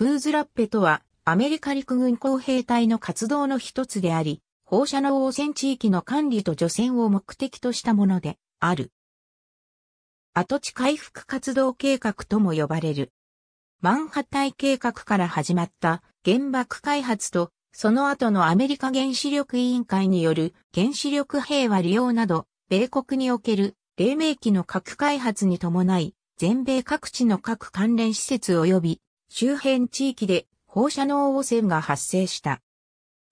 フーズラッペとは、アメリカ陸軍工兵隊の活動の一つであり、放射能汚染地域の管理と除染を目的としたものである。跡地回復活動計画とも呼ばれる。マンハッタイ計画から始まった原爆開発と、その後のアメリカ原子力委員会による原子力平和利用など、米国における黎明期の核開発に伴い、全米各地の核関連施設及び周辺地域で放射能汚染が発生した。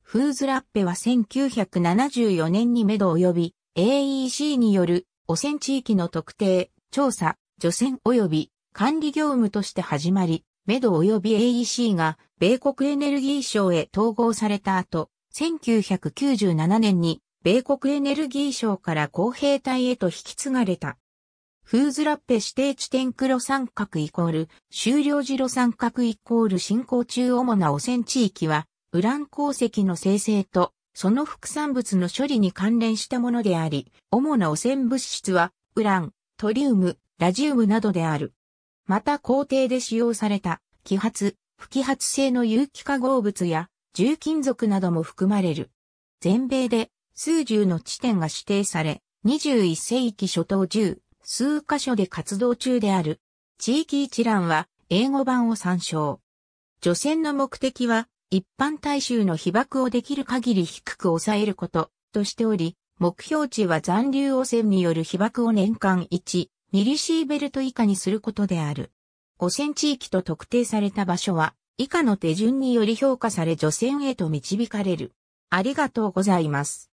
フーズラッペは1974年に目処及び AEC による汚染地域の特定、調査、除染及び管理業務として始まり、メド及び AEC が米国エネルギー省へ統合された後、1997年に米国エネルギー省から公平隊へと引き継がれた。フーズラッペ指定地点黒三角イコール、終了時路三角イコール進行中主な汚染地域は、ウラン鉱石の生成と、その副産物の処理に関連したものであり、主な汚染物質は、ウラン、トリウム、ラジウムなどである。また工程で使用された、揮発、不揮発性の有機化合物や、重金属なども含まれる。全米で、数十の地点が指定され、21世紀初頭10、数箇所で活動中である。地域一覧は英語版を参照。除染の目的は一般大衆の被爆をできる限り低く抑えることとしており、目標値は残留汚染による被爆を年間1ミリシーベルト以下にすることである。汚染地域と特定された場所は以下の手順により評価され除染へと導かれる。ありがとうございます。